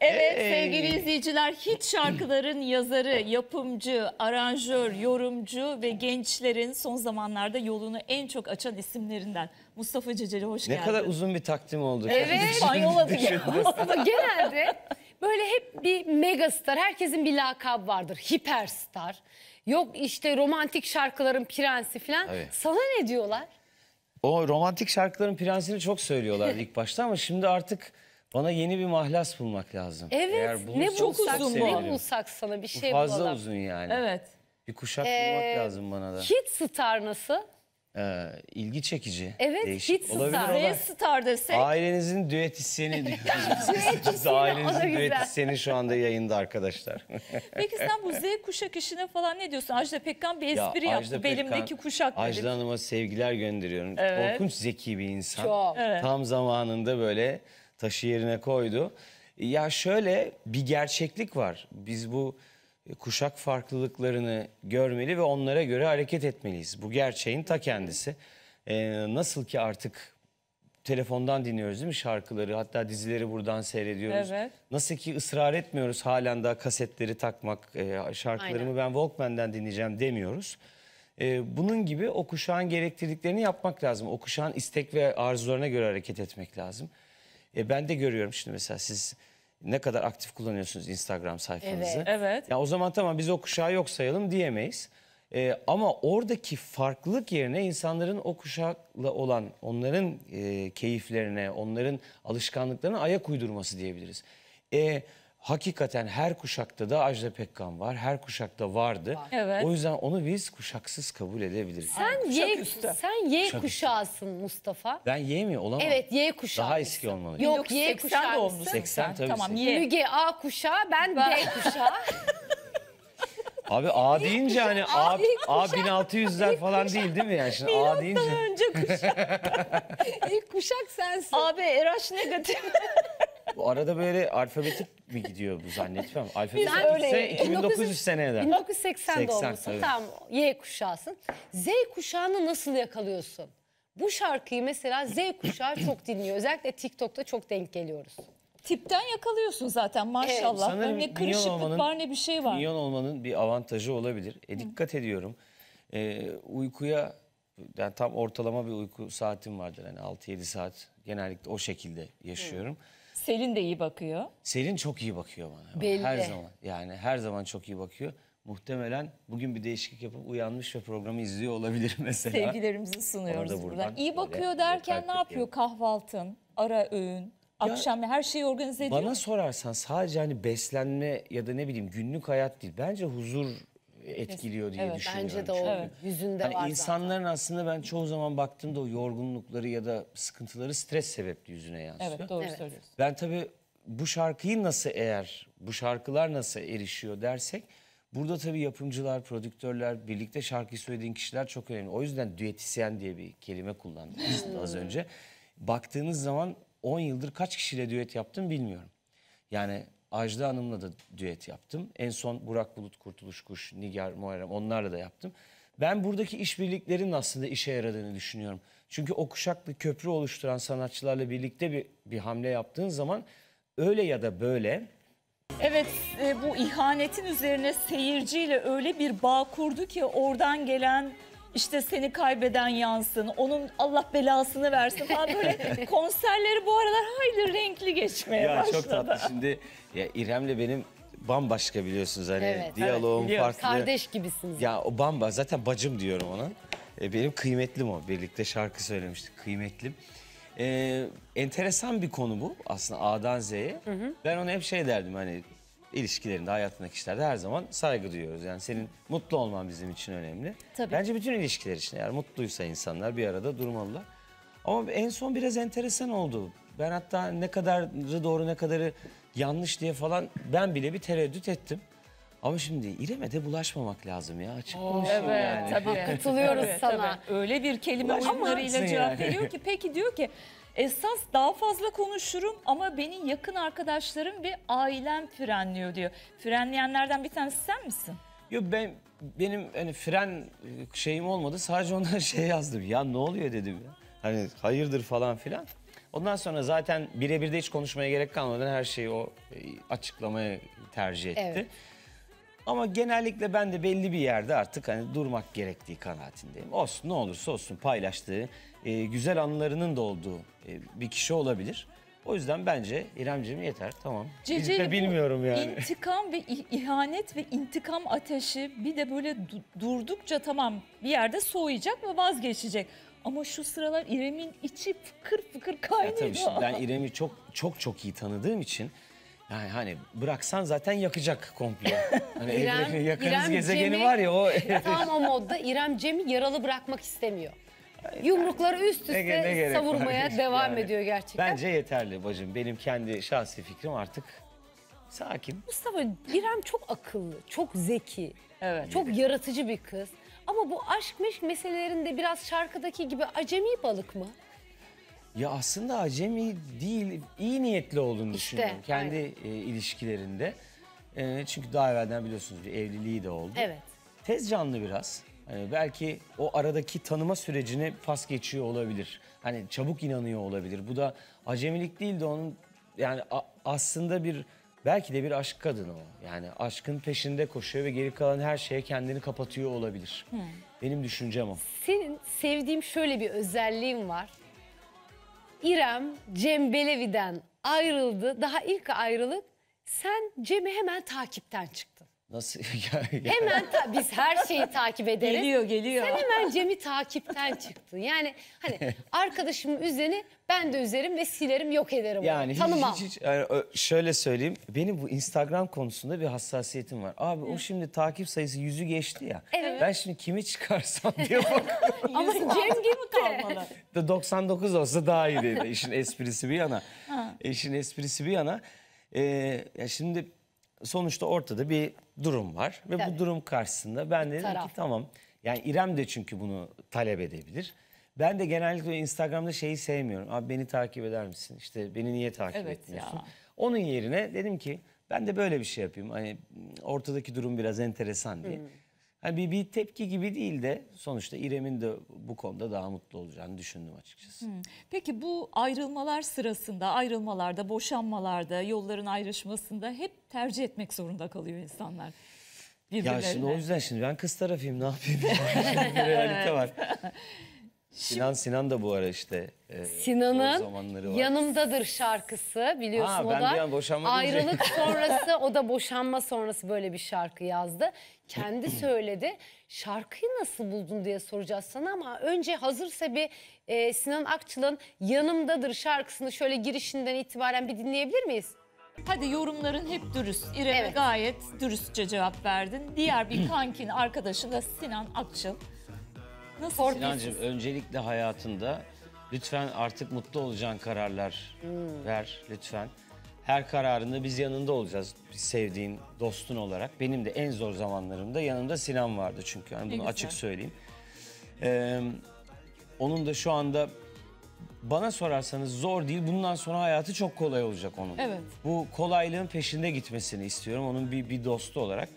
Evet hey. Ee, sevgili izleyiciler hiç şarkıların yazarı, yapımcı, aranjör, yorumcu ve gençlerin son zamanlarda yolunu en çok açan isimlerinden Mustafa Ceceli hoş ne geldin. Ne kadar uzun bir takdim oldu. Evet İspanyol Mustafa genelde böyle hep bir megastar herkesin bir lakabı vardır hiperstar. Yok işte romantik şarkıların prensi falan evet. sana ne diyorlar? O romantik şarkıların prensini çok söylüyorlardı ilk başta ama şimdi artık bana yeni bir mahlas bulmak lazım. Evet. Eğer ne bulsak, uzun Ne bulsak sana bir şey fazla bulalım. Fazla uzun yani. Evet. Bir kuşak ee, bulmak lazım bana da. Hit star nasıl? Ee, ilgi çekici. Evet değişik. hit olabilir star. Olabilir. star desek. Ailenizin düet hisseni Ailenizin düetisyeni şu anda yayında arkadaşlar. Peki sen bu Z kuşak işine falan ne diyorsun? Ajda Pekkan bir espri ya, yaptı. Pekkan, Belimdeki kuşak dedi. Ajda Hanım'a sevgiler gönderiyorum. Evet. Korkunç zeki bir insan. Çok. Evet. Tam zamanında böyle taşı yerine koydu. Ya şöyle bir gerçeklik var. Biz bu kuşak farklılıklarını görmeli ve onlara göre hareket etmeliyiz. Bu gerçeğin ta kendisi. Ee, nasıl ki artık telefondan dinliyoruz değil mi şarkıları hatta dizileri buradan seyrediyoruz. Evet. Nasıl ki ısrar etmiyoruz halen daha kasetleri takmak e, şarkılarımı Aynen. ben Walkman'den dinleyeceğim demiyoruz. E, bunun gibi o kuşağın gerektirdiklerini yapmak lazım. O kuşağın istek ve arzularına göre hareket etmek lazım. E, ben de görüyorum şimdi mesela siz ne kadar aktif kullanıyorsunuz Instagram sayfanızı. Evet. evet. Ya o zaman tamam biz o kuşağı yok sayalım diyemeyiz. E, ama oradaki farklılık yerine insanların o kuşakla olan onların e, keyiflerine, onların alışkanlıklarına ayak uydurması diyebiliriz. E, hakikaten her kuşakta da Ajda Pekkan var. Her kuşakta vardı. Evet. O yüzden onu biz kuşaksız kabul edebiliriz. Sen Kuşak Y, sen Y Kuşak kuşağısın Mustafa. Ben Y mi olamam? Evet Y kuşağı. Daha eski olmalı. Yok Y 1980 kuşağı. doğumlusun. 80 tabii. Tamam, Y. Müge A kuşağı, ben B kuşağı. Abi A deyince hani A, A 1600'ler falan değil değil mi yani? Şimdi A deyince. Önce kuşak. İlk kuşak sensin. Abi RH negatif. Bu arada böyle alfabetik mi gidiyor bu zannetmem. Alfabetik Biz 2900 sene eder. 1980 doğumlusun. tabii. Tamam Y kuşağısın. Z kuşağını nasıl yakalıyorsun? Bu şarkıyı mesela Z kuşağı çok dinliyor. Özellikle TikTok'ta çok denk geliyoruz. Tipten yakalıyorsun zaten maşallah. Sanırım Öyle hani ne kırışıklık olmanın- var ne bir şey var. Milyon olmanın bir avantajı olabilir. E, dikkat ediyorum. E, uykuya yani tam ortalama bir uyku saatim vardır. Yani 6-7 saat genellikle o şekilde yaşıyorum. Selin de iyi bakıyor. Selin çok iyi bakıyor bana. Belli. Her zaman. Yani her zaman çok iyi bakıyor. Muhtemelen bugün bir değişiklik yapıp uyanmış ve programı izliyor olabilir mesela. Sevgilerimizi sunuyoruz buradan. buradan. İyi bakıyor böyle, derken böyle ne yapıyor? Kahvaltın, ara öğün, ya, akşam her şeyi organize ediyor. Bana sorarsan sadece hani beslenme ya da ne bileyim günlük hayat değil. Bence huzur etkiliyor diye evet, düşünüyorum. Bence de o evet. yüzünde hani var insanların zaten. aslında ben çoğu zaman baktığımda o yorgunlukları ya da sıkıntıları stres sebepli yüzüne yansıyor. Evet doğru evet. söylüyorsun. Ben tabii bu şarkıyı nasıl eğer, bu şarkılar nasıl erişiyor dersek burada tabii yapımcılar, prodüktörler, birlikte şarkı söylediğin kişiler çok önemli. O yüzden düetisyen diye bir kelime kullandım hmm. az önce. Baktığınız zaman 10 yıldır kaç kişiyle düet yaptım bilmiyorum. Yani Ajda Hanım'la da düet yaptım. En son Burak Bulut, Kurtuluş Kuş, Nigar, Muharrem onlarla da yaptım. Ben buradaki işbirliklerin aslında işe yaradığını düşünüyorum. Çünkü o kuşaklı köprü oluşturan sanatçılarla birlikte bir, bir hamle yaptığın zaman öyle ya da böyle Evet e, bu ihanetin üzerine seyirciyle öyle bir bağ kurdu ki oradan gelen işte seni kaybeden yansın, onun Allah belasını versin falan böyle konserleri bu aralar haydi renkli geçmeye ya, başladı. Çok tatlı şimdi ya İrem'le benim bambaşka biliyorsunuz hani evet, diyaloğum evet, farklı. Kardeş gibisiniz. Ya o bamba zaten bacım diyorum ona. E, benim kıymetlim o. Birlikte şarkı söylemiştik kıymetlim. E, enteresan bir konu bu aslında A'dan Z'ye. Ben ona hep şey derdim hani ilişkilerinde, hayatındaki işlerde her zaman saygı duyuyoruz. Yani senin mutlu olman bizim için önemli. Tabii. Bence bütün ilişkiler için eğer mutluysa insanlar bir arada durmalılar. Ama en son biraz enteresan oldu. Ben hatta ne kadarı doğru ne kadarı yanlış diye falan ben bile bir tereddüt ettim. Ama şimdi İrem'e de bulaşmamak lazım ya açık konuşayım evet, yani. Tabii katılıyoruz sana. Tabii. Öyle bir kelime oyunlarıyla yani. cevap veriyor ki peki diyor ki Esas daha fazla konuşurum ama benim yakın arkadaşlarım ve ailem frenliyor diyor. Frenleyenlerden bir tanesi sen misin? Yok ben benim hani fren e, şeyim olmadı. Sadece onlara şey yazdım. Ya ne oluyor dedim ya. Hani hayırdır falan filan. Ondan sonra zaten birebir de hiç konuşmaya gerek kalmadan her şeyi o e, açıklamaya tercih etti. Evet. Ama genellikle ben de belli bir yerde artık hani durmak gerektiği kanaatindeyim. Olsun ne olursa olsun paylaştığı e, güzel anılarının da olduğu e, bir kişi olabilir. O yüzden bence İremciğim yeter tamam. Ceceli de bilmiyorum yani. İntikam ve ihanet ve intikam ateşi bir de böyle durdukça tamam bir yerde soğuyacak ve vazgeçecek. Ama şu sıralar İrem'in içi fıkır fıkır kaynıyor. Ya tabii ben İrem'i çok çok çok iyi tanıdığım için yani hani bıraksan zaten yakacak komple. Hani İrem, yakarız İrem gezegeni Cem'i, var ya o. tam o modda İrem Cem'i yaralı bırakmak istemiyor. Yumrukları üst üste ne, ne savurmaya var? devam yani, ediyor gerçekten. Bence yeterli bacım. Benim kendi şahsi fikrim artık sakin. Mustafa İrem çok akıllı, çok zeki, evet. çok evet. yaratıcı bir kız. Ama bu aşk meşk meselelerinde biraz şarkıdaki gibi acemi balık mı? Ya aslında acemi değil, iyi niyetli olduğunu işte, düşünüyorum kendi e, ilişkilerinde. E, çünkü daha evvelden biliyorsunuz bir evliliği de oldu. Evet. Tez canlı biraz. Ee, belki o aradaki tanıma sürecini pas geçiyor olabilir. Hani çabuk inanıyor olabilir. Bu da acemilik değil de onun yani aslında bir belki de bir aşk kadını o. Yani aşkın peşinde koşuyor ve geri kalan her şeye kendini kapatıyor olabilir. Hmm. Benim düşüncem o. Senin sevdiğim şöyle bir özelliğin var. İrem Cem Belevi'den ayrıldı. Daha ilk ayrılık sen Cem'i hemen takipten çıktın. Nasıl? hemen ta- biz her şeyi takip ederiz. Geliyor geliyor. Sen hemen Cem'i takipten çıktın. Yani hani arkadaşımın üzerine ben de üzerim ve silerim yok ederim. Yani hiç, Tanımam. hiç, hiç- yani şöyle söyleyeyim. Benim bu Instagram konusunda bir hassasiyetim var. Abi o şimdi takip sayısı yüzü geçti ya. Evet. Ben şimdi kimi çıkarsam diye bak. Ama Cem gitti. da 99 olsa daha iyi dedi. İşin esprisi bir yana. Ha. İşin esprisi bir yana. Ee, ya şimdi sonuçta ortada bir durum var ve Tabii. bu durum karşısında ben dedim Taraf. ki tamam yani İrem de çünkü bunu talep edebilir. Ben de genellikle Instagram'da şeyi sevmiyorum. Abi beni takip eder misin? İşte beni niye takip evet etmiyorsun? Ya. Onun yerine dedim ki ben de böyle bir şey yapayım. Hani ortadaki durum biraz enteresan diye. Hmm. Hani bir, bir tepki gibi değil de sonuçta İrem'in de bu konuda daha mutlu olacağını düşündüm açıkçası. Hmm. Peki bu ayrılmalar sırasında, ayrılmalarda, boşanmalarda, yolların ayrışmasında hep tercih etmek zorunda kalıyor insanlar. Ya şimdi o yüzden şimdi ben kız tarafıyım ne yapayım? şimdi bir realite var. Sinan Sinan da bu ara işte. E, Sinan'ın Yanımdadır şarkısı biliyorsun ha, ben o da. Ayrılık sonrası o da boşanma sonrası böyle bir şarkı yazdı kendi söyledi. Şarkıyı nasıl buldun diye soracağız sana ama önce hazırsa bir e, Sinan Akçıl'ın Yanımdadır şarkısını şöyle girişinden itibaren bir dinleyebilir miyiz? Hadi yorumların hep dürüst. İrem'e Evet. gayet dürüstçe cevap verdin. Diğer bir kankin arkadaşın da Sinan Akçıl. Nasıl? Sinancığım öncelikle hayatında lütfen artık mutlu olacağın kararlar hmm. ver lütfen. Her kararında biz yanında olacağız. sevdiğin, dostun olarak. Benim de en zor zamanlarımda yanımda Sinan vardı çünkü. Yani bunu açık söyleyeyim. Ee, onun da şu anda bana sorarsanız zor değil. Bundan sonra hayatı çok kolay olacak onun. Evet. Bu kolaylığın peşinde gitmesini istiyorum onun bir, bir dostu olarak.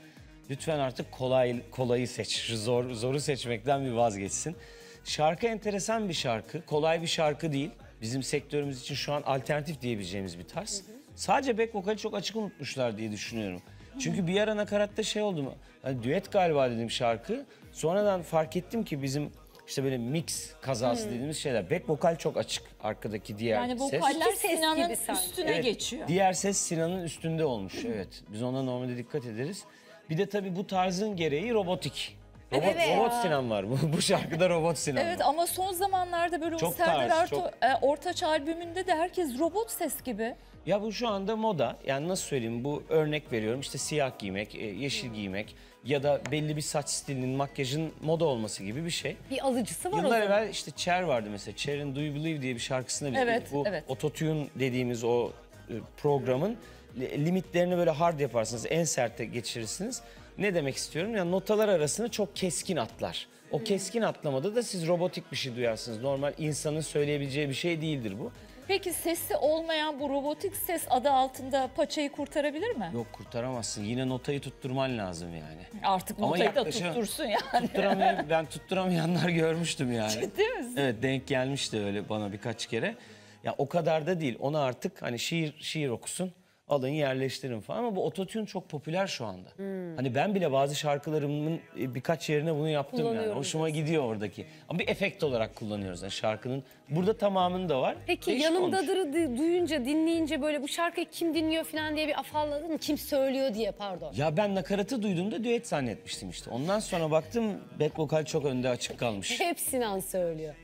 Lütfen artık kolay kolayı seç. Zor, zoru seçmekten bir vazgeçsin. Şarkı enteresan bir şarkı. Kolay bir şarkı değil. Bizim sektörümüz için şu an alternatif diyebileceğimiz bir tarz. Sadece back vokali çok açık unutmuşlar diye düşünüyorum. Çünkü bir ara nakaratta şey oldu mu? Hani düet galiba dedim şarkı. Sonradan fark ettim ki bizim işte böyle mix kazası hmm. dediğimiz şeyler. Back vokal çok açık arkadaki diğer yani ses. Yani vokaller Sinan'ın üstüne evet, geçiyor. Diğer ses Sinan'ın üstünde olmuş evet. Biz ona normalde dikkat ederiz. Bir de tabii bu tarzın gereği robotik. Robot, evet. robot Sinan var. Bu, bu şarkıda robot Sinan Evet var. ama son zamanlarda böyle çok o Serdar tarz, Erto, çok... e, Ortaç albümünde de herkes robot ses gibi. Ya bu şu anda moda. Yani nasıl söyleyeyim bu örnek veriyorum işte siyah giymek, e, yeşil giymek ya da belli bir saç stilinin, makyajın moda olması gibi bir şey. Bir alıcısı var Yıllar o evvel işte Cher vardı mesela. Cher'in Do You Believe diye bir şarkısını biz evet, Bu evet. ototune dediğimiz o e, programın limitlerini böyle hard yaparsınız, en sertte geçirirsiniz. Ne demek istiyorum? Yani notalar arasını çok keskin atlar. O keskin atlamada da siz robotik bir şey duyarsınız. Normal insanın söyleyebileceği bir şey değildir bu. Peki sesli olmayan bu robotik ses adı altında paçayı kurtarabilir mi? Yok kurtaramazsın. Yine notayı tutturman lazım yani. Artık Ama notayı da tuttursun yani. Tutturamay- ben tutturamayanlar görmüştüm yani. Ciddi misin? Evet denk gelmişti öyle bana birkaç kere. Ya o kadar da değil. Ona artık hani şiir şiir okusun alın yerleştirin falan ama bu ototune çok popüler şu anda. Hmm. Hani ben bile bazı şarkılarımın e, birkaç yerine bunu yaptım yani. Hoşuma diyorsun. gidiyor oradaki. Ama bir efekt olarak kullanıyoruz yani şarkının. Burada tamamını da var. Peki Değişik yanımdadırı duyunca, dinleyince böyle bu şarkıyı kim dinliyor falan diye bir afalladın mı? Kim söylüyor diye pardon. Ya ben nakaratı duyduğumda düet zannetmiştim işte. Ondan sonra baktım back vokal çok önde açık kalmış. Hep Sinan söylüyor.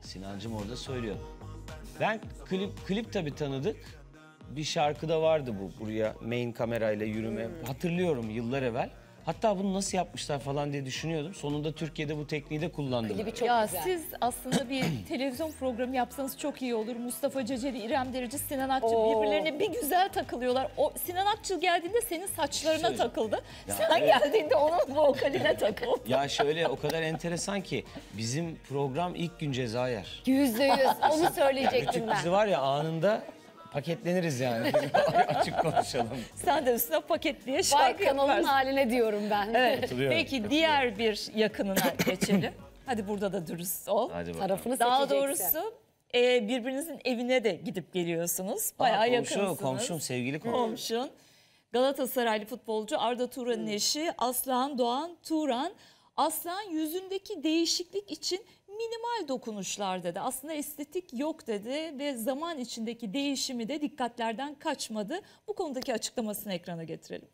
Sinancım orada söylüyor. Ben klip, klip tabii tanıdık bir şarkıda vardı bu buraya main kamerayla yürüme. Hmm. Hatırlıyorum yıllar evvel. Hatta bunu nasıl yapmışlar falan diye düşünüyordum. Sonunda Türkiye'de bu tekniği de kullandım. Klibi çok ya güzel. siz aslında bir televizyon programı yapsanız çok iyi olur. Mustafa Ceceli, İrem Derici, Sinan Akçıl Oo. birbirlerine bir güzel takılıyorlar. O Sinan Akçıl geldiğinde senin saçlarına Şöyle. takıldı. Ya Sen evet. geldiğinde onun vokaline takıldı. Ya şöyle o kadar enteresan ki bizim program ilk gün ceza yer. Yüzde yüz onu söyleyecektim ben. Küçük var ya anında paketleniriz yani. Açık konuşalım. Sen de üstüne paket şarkı yaparsın. haline diyorum ben. Evet. Peki diğer bir yakınına geçelim. Hadi burada da dürüst ol. Hadi bakalım. Tarafını Daha doğrusu e, birbirinizin evine de gidip geliyorsunuz. Bayağı Aa, komşu, yakınsınız. Komşum, sevgili komşum. Komşun. Galatasaraylı futbolcu Arda Turan'ın eşi Aslan Doğan Turan. Aslan yüzündeki değişiklik için minimal dokunuşlar dedi. Aslında estetik yok dedi ve zaman içindeki değişimi de dikkatlerden kaçmadı. Bu konudaki açıklamasını ekrana getirelim.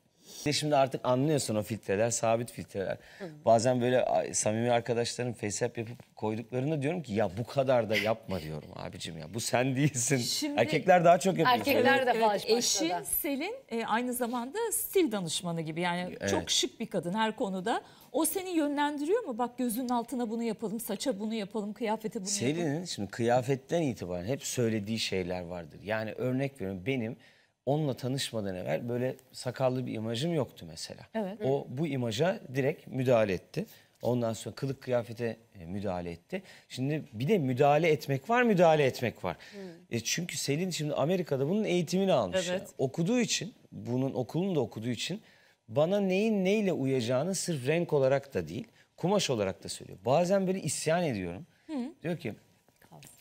Şimdi artık anlıyorsun o filtreler sabit filtreler. Bazen böyle samimi arkadaşların FaceApp yapıp koyduklarında diyorum ki ya bu kadar da yapma diyorum abicim ya. Bu sen değilsin. Şimdi, erkekler daha çok yapıyor. Erkekler evet, de evet, Eşi Selin e, aynı zamanda stil danışmanı gibi yani evet. çok şık bir kadın her konuda. O seni yönlendiriyor mu? Bak gözünün altına bunu yapalım, saça bunu yapalım, kıyafete bunu Selin'in yapalım. Selin'in şimdi kıyafetten itibaren hep söylediği şeyler vardır. Yani örnek veriyorum benim onunla tanışmadan evvel böyle sakallı bir imajım yoktu mesela. Evet. O bu imaja direkt müdahale etti. Ondan sonra kılık kıyafete e, müdahale etti. Şimdi bir de müdahale etmek var, müdahale etmek var. Hmm. E çünkü Selin şimdi Amerika'da bunun eğitimini almış. Evet. Ya. Okuduğu için, bunun okulunu da okuduğu için bana neyin neyle uyacağını sırf renk olarak da değil, kumaş olarak da söylüyor. Bazen böyle isyan ediyorum. Hı. Diyor ki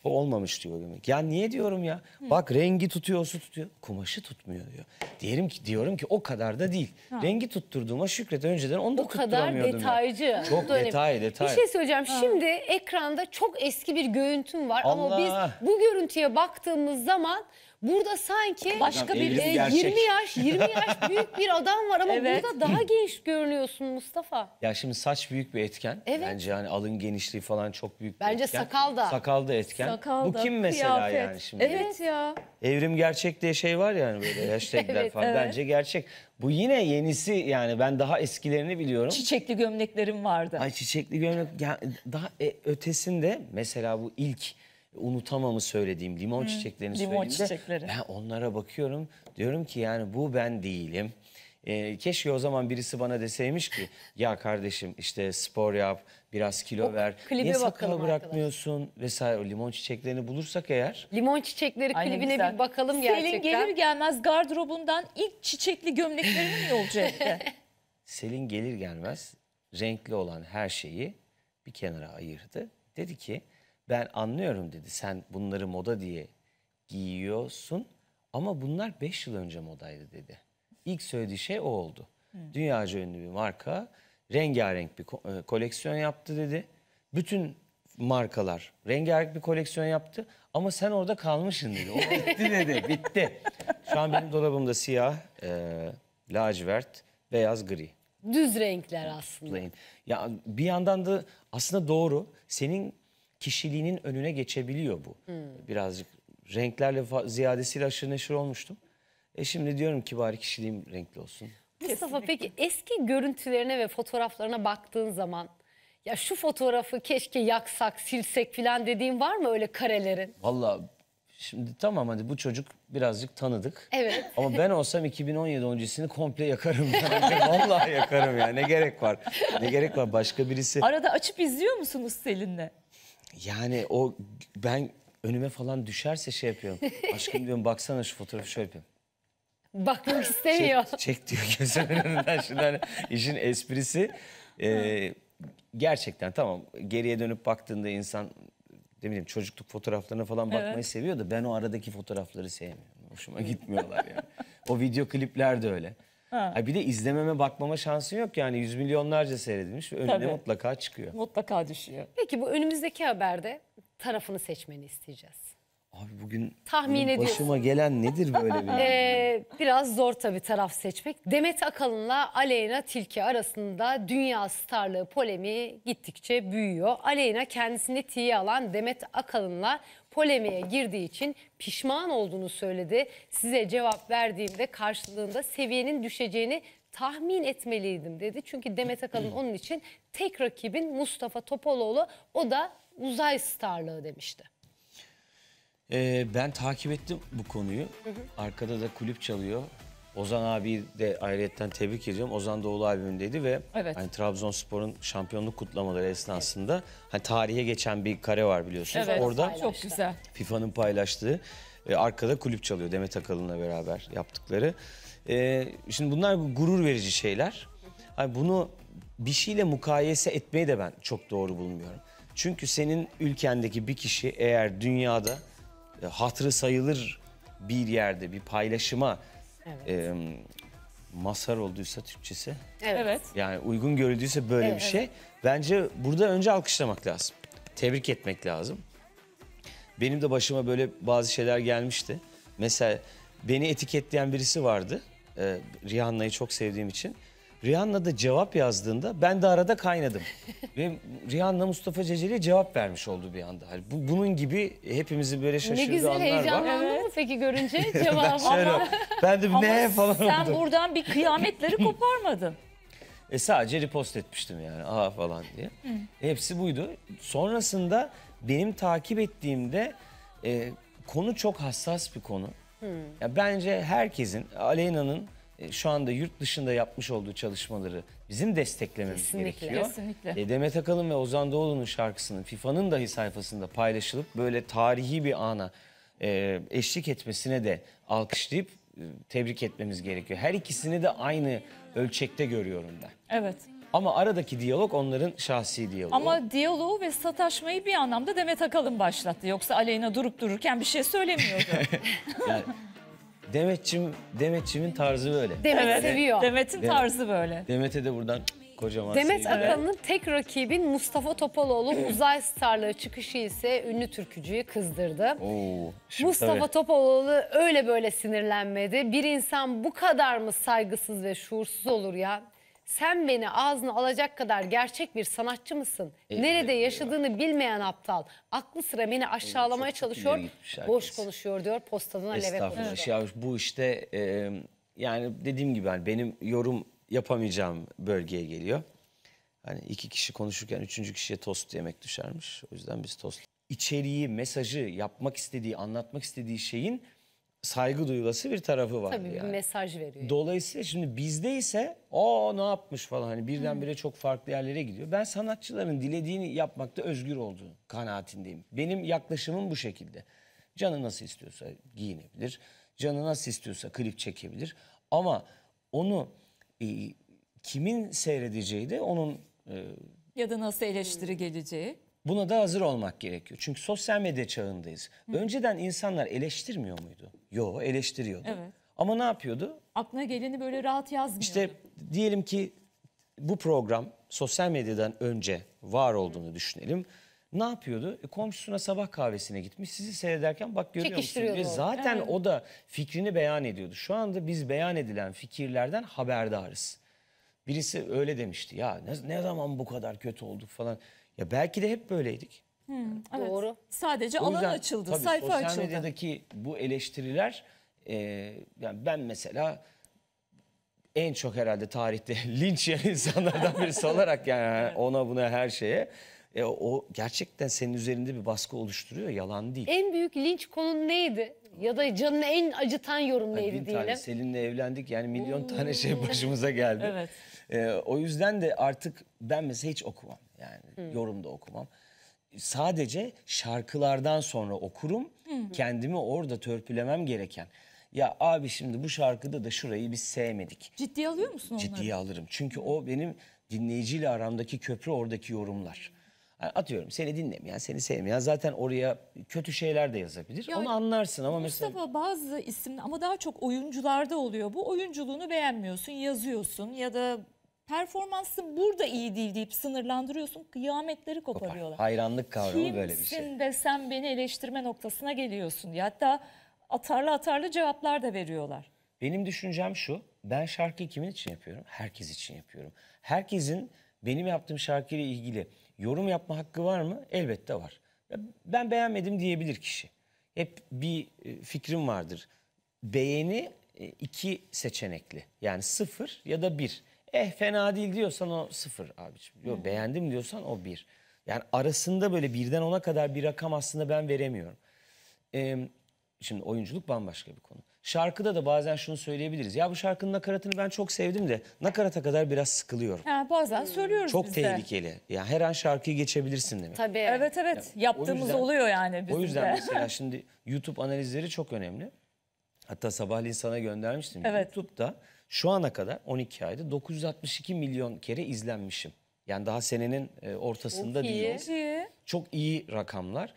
olmamış diyor demek. Ya niye diyorum ya? Hı. Bak rengi tutuyor, su tutuyor. Kumaşı tutmuyor diyor. Diyelim ki diyorum ki o kadar da değil. Ha. Rengi tutturduğuma şükret önceden onu da o tutturamıyordum. O kadar detaycı. Ya. Çok detay, detay. Bir şey söyleyeceğim. Ha. Şimdi ekranda çok eski bir görüntüm var Allah. ama biz bu görüntüye baktığımız zaman Burada sanki başka bir e, 20 yaş 20 yaş büyük bir adam var ama Evet. burada daha genç görünüyorsun Mustafa. Ya şimdi saç büyük bir etken. Evet. Bence yani alın genişliği falan çok büyük bir Bence etken. sakal da. Sakal da etken. Sakal da. Bu kim mesela kıyafet. yani şimdi? Evet ya. Evrim gerçek diye şey var yani böyle hashtagler Evet, falan. evet. Bence gerçek. Bu yine yenisi yani ben daha eskilerini biliyorum. Çiçekli gömleklerim vardı. Ay çiçekli gömlek daha e, ötesinde mesela bu ilk unutamamı söylediğim limon hmm. çiçeklerini limon söylediğimde çiçekleri. ben onlara bakıyorum diyorum ki yani bu ben değilim. E, keşke o zaman birisi bana deseymiş ki ya kardeşim işte spor yap, biraz kilo o ver. Niye sakala bırakmıyorsun arkadaş. vesaire. O limon çiçeklerini bulursak eğer. Limon çiçekleri Aynen klibine güzel. bir bakalım gerçekten. Selin gelir gelmez gardırobundan ilk çiçekli gömleklerini mi yolcu Selin gelir gelmez renkli olan her şeyi bir kenara ayırdı. Dedi ki ben anlıyorum dedi sen bunları moda diye giyiyorsun ama bunlar 5 yıl önce modaydı dedi. İlk söylediği şey o oldu. Hı. Hmm. Dünyaca ünlü bir marka rengarenk bir e, koleksiyon yaptı dedi. Bütün markalar rengarenk bir koleksiyon yaptı ama sen orada kalmışsın dedi. O bitti dedi bitti. Şu an benim dolabımda siyah, e, lacivert, beyaz, gri. Düz renkler aslında. Ya bir yandan da aslında doğru. Senin kişiliğinin önüne geçebiliyor bu. Hmm. Birazcık renklerle ziyadesiyle aşırı neşir olmuştum. E şimdi diyorum ki bari kişiliğim renkli olsun. Mustafa Kesinlikle. peki eski görüntülerine ve fotoğraflarına baktığın zaman ya şu fotoğrafı keşke yaksak, silsek filan dediğin var mı öyle karelerin? Valla şimdi tamam hadi bu çocuk birazcık tanıdık. Evet. Ama ben olsam 2017 öncesini komple yakarım. Yani. Vallahi yakarım ya ne gerek var. Ne gerek var başka birisi. Arada açıp izliyor musunuz Selin'le? Yani o ben önüme falan düşerse şey yapıyorum. Aşkım diyorum baksana şu fotoğrafı şöyle yapayım. Bakmak istemiyor. Çek, çek diyor gözümün önünden. Şimdi hani işin esprisi. E, gerçekten tamam geriye dönüp baktığında insan ne bileyim çocukluk fotoğraflarına falan bakmayı evet. seviyor da ben o aradaki fotoğrafları sevmiyorum. Hoşuma gitmiyorlar yani. O video klipler de öyle. Ha. bir de izlememe bakmama şansın yok yani yüz milyonlarca seyredilmiş önüne Tabii. mutlaka çıkıyor. Mutlaka düşüyor. Peki bu önümüzdeki haberde tarafını seçmeni isteyeceğiz. Abi bugün Tahmin benim başıma gelen nedir böyle bir? ee, biraz zor tabii taraf seçmek. Demet Akalın'la Aleyna Tilki arasında dünya starlığı polemi gittikçe büyüyor. Aleyna kendisini tiye alan Demet Akalın'la polemiğe girdiği için pişman olduğunu söyledi. Size cevap verdiğimde karşılığında seviyenin düşeceğini tahmin etmeliydim dedi. Çünkü Demet Akalın hmm. onun için tek rakibin Mustafa Topaloğlu o da uzay starlığı demişti. Ee, ben takip ettim bu konuyu. Arkada da kulüp çalıyor. Ozan abi de ayrıyetten tebrik ediyorum. Ozan Doğulu dedi ve evet. hani Trabzonspor'un şampiyonluk kutlamaları esnasında evet. hani tarihe geçen bir kare var biliyorsunuz. Evet, Orada çok güzel. FIFA'nın paylaştığı e, arkada kulüp çalıyor Demet Akalın'la beraber yaptıkları. E, şimdi bunlar gurur verici şeyler. Hani bunu bir şeyle mukayese etmeyi de ben çok doğru bulmuyorum. Çünkü senin ülkendeki bir kişi eğer dünyada e, hatırı sayılır bir yerde bir paylaşıma Evet. E, masar olduysa Türkçesi. Evet. Yani uygun görüldüyse böyle evet. bir şey. Bence burada önce alkışlamak lazım. Tebrik etmek lazım. Benim de başıma böyle bazı şeyler gelmişti. Mesela beni etiketleyen birisi vardı. E, Rihanna'yı çok sevdiğim için. Rihanna da cevap yazdığında ben de arada kaynadım. Ve Rihanna Mustafa Ceceli'ye cevap vermiş oldu bir anda. Hani bu, bunun gibi hepimizi böyle şaşırdığı anlar var. Ne güzel heyecanlandın mı peki görünce cevap. ben, şöyle, ama, ben de ne falan sen oldum. buradan bir kıyametleri koparmadın. E sadece repost etmiştim yani aha falan diye. Hı. Hepsi buydu. Sonrasında benim takip ettiğimde e, konu çok hassas bir konu. Hı. Ya bence herkesin, Aleyna'nın e, şu anda yurt dışında yapmış olduğu çalışmaları bizim desteklememiz kesinlikle, gerekiyor. Kesinlikle. E, Demet Akalın ve Ozan Doğulu'nun şarkısının FIFA'nın dahi sayfasında paylaşılıp böyle tarihi bir ana e, eşlik etmesine de alkışlayıp e, tebrik etmemiz gerekiyor. Her ikisini de aynı ölçekte görüyorum ben. Evet. Ama aradaki diyalog onların şahsi diyaloğu. Ama diyaloğu ve sataşmayı bir anlamda Demet Akalın başlattı. Yoksa Aleyna durup dururken bir şey söylemiyordu. yani Demetçim, Demetçimin tarzı böyle. Demet Evet. seviyor. Demet'in Demet. tarzı böyle. Demet'e de buradan kocaman Demet Akalın'ın tek rakibi Mustafa Topaloğlu uzay starlığı çıkışı ise ünlü türkücüyü kızdırdı. Oo, Mustafa tabii. Topaloğlu öyle böyle sinirlenmedi. Bir insan bu kadar mı saygısız ve şuursuz olur ya? Sen beni ağzına alacak kadar gerçek bir sanatçı mısın? Eyvallah, Nerede yaşadığını eyvallah. bilmeyen aptal. Aklı sıra beni aşağılamaya Çok çalışıyor. Boş konuşuyor diyor. Postadan leve konuşuyor. bu işte e, yani dediğim gibi hani benim yorum yapamayacağım bölgeye geliyor. Hani iki kişi konuşurken üçüncü kişiye tost yemek düşermiş. O yüzden biz tost. İçeriği, mesajı, yapmak istediği, anlatmak istediği şeyin saygı duyulası bir tarafı var. Tabii yani. bir mesaj veriyor. Dolayısıyla şimdi bizde ise o ne yapmış falan hani birdenbire çok farklı yerlere gidiyor. Ben sanatçıların dilediğini yapmakta özgür olduğu kanaatindeyim. Benim yaklaşımım bu şekilde. Canı nasıl istiyorsa giyinebilir. Canı nasıl istiyorsa klip çekebilir. Ama onu e, kimin seyredeceği de onun... E, ya da nasıl eleştiri geleceği. Buna da hazır olmak gerekiyor. Çünkü sosyal medya çağındayız. Hı. Önceden insanlar eleştirmiyor muydu? Yo eleştiriyordu. Evet. Ama ne yapıyordu? Aklına geleni böyle rahat yazmıyordu. İşte diyelim ki bu program sosyal medyadan önce var olduğunu Hı. düşünelim. Ne yapıyordu? E, komşusuna sabah kahvesine gitmiş. Sizi seyrederken bak görüyor musun? Ve zaten evet. o da fikrini beyan ediyordu. Şu anda biz beyan edilen fikirlerden haberdarız. Birisi öyle demişti. Ya ne, ne zaman bu kadar kötü olduk falan. Ya belki de hep böyleydik. Hmm, evet. Doğru. Sadece o yüzden, alan açıldı, tabii, sayfa sosyal açıldı. Sosyal medyadaki bu eleştiriler, e, yani ben mesela en çok herhalde tarihte linç yiyen insanlardan birisi olarak yani ona buna her şeye. E, o gerçekten senin üzerinde bir baskı oluşturuyor, yalan değil. En büyük linç konun neydi? Ya da canını en acıtan yorum neydi yani diyelim? Selin'le evlendik yani milyon hmm. tane şey hmm. başımıza geldi. evet. E, o yüzden de artık ben mesela hiç okumam. Yani hmm. yorum da okumam. Sadece şarkılardan sonra okurum. Hmm. Kendimi orada törpülemem gereken. Ya abi şimdi bu şarkıda da şurayı biz sevmedik. Ciddiye alıyor musun onları? Ciddiye alırım. Çünkü o benim dinleyiciyle aramdaki köprü oradaki yorumlar. Yani atıyorum seni dinlemeyen, seni sevmeyen zaten oraya kötü şeyler de yazabilir. Yani, Onu anlarsın ama Mustafa mesela... Mustafa bazı isimli ama daha çok oyuncularda oluyor bu. Oyunculuğunu beğenmiyorsun, yazıyorsun ya da performansı burada iyi değil deyip sınırlandırıyorsun. Kıyametleri koparıyorlar. Hayranlık kavramı Kimsin böyle bir şey. Kimsin de sen beni eleştirme noktasına geliyorsun. Ya hatta atarlı atarlı cevaplar da veriyorlar. Benim düşüncem şu. Ben şarkıyı kimin için yapıyorum? Herkes için yapıyorum. Herkesin benim yaptığım şarkıyla ilgili yorum yapma hakkı var mı? Elbette var. Ben beğenmedim diyebilir kişi. Hep bir e, fikrim vardır. Beğeni e, iki seçenekli. Yani sıfır ya da bir eh fena değil diyorsan o sıfır abiciğim. Yok hmm. beğendim diyorsan o bir. Yani arasında böyle birden ona kadar bir rakam aslında ben veremiyorum. Ee, şimdi oyunculuk bambaşka bir konu. Şarkıda da bazen şunu söyleyebiliriz. Ya bu şarkının nakaratını ben çok sevdim de nakarata kadar biraz sıkılıyorum. Ha, bazen söylüyoruz Çok biz de. tehlikeli. Yani her an şarkıyı geçebilirsin demek. Tabii. Evet evet yaptığımız yüzden- oluyor yani bizim O yüzden de. mesela şimdi YouTube analizleri çok önemli. Hatta sabahleyin sana göndermiştim. Evet. YouTube'da şu ana kadar 12 ayda 962 milyon kere izlenmişim. Yani daha senenin e, ortasında Çok değiliz. Iyi. Çok iyi rakamlar.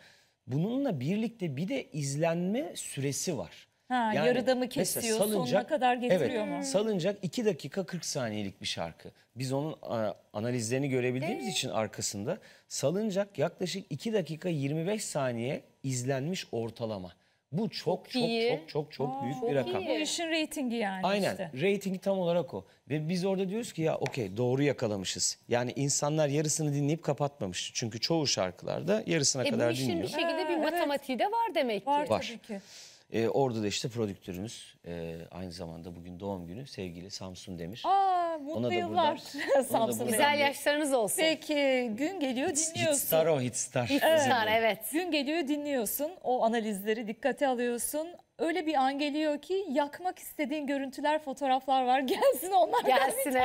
Bununla birlikte bir de izlenme süresi var. Ha, yani yarıda mı kesiyor salıncak, sonuna kadar getiriyor evet, mu? Salıncak 2 dakika 40 saniyelik bir şarkı. Biz onun a, analizlerini görebildiğimiz ee? için arkasında salıncak yaklaşık 2 dakika 25 saniye izlenmiş ortalama. Bu çok çok iyi. çok çok çok Aa, büyük çok bir rakam. Bu işin reytingi yani Aynen. işte. Rating tam olarak o. Ve biz orada diyoruz ki ya okey doğru yakalamışız. Yani insanlar yarısını dinleyip kapatmamış. Çünkü çoğu şarkılarda yarısına E bu kadar dinliyor. bir dinliyor. şekilde bir matematiği de var demek ki. Var, Var. tabii ki. Ee, orada da işte prodüktörümüz e, aynı zamanda bugün doğum günü sevgili Samsun Demir. Aa, Mutlu Ona da yıllar Samsun Güzel Bey. yaşlarınız olsun. Peki gün geliyor hit, dinliyorsun. Hitstar o hitstar. Hitstar evet. evet. Gün geliyor dinliyorsun. O analizleri dikkate alıyorsun. Öyle bir an geliyor ki yakmak istediğin görüntüler, fotoğraflar var. Gelsin onlar. Gelsin,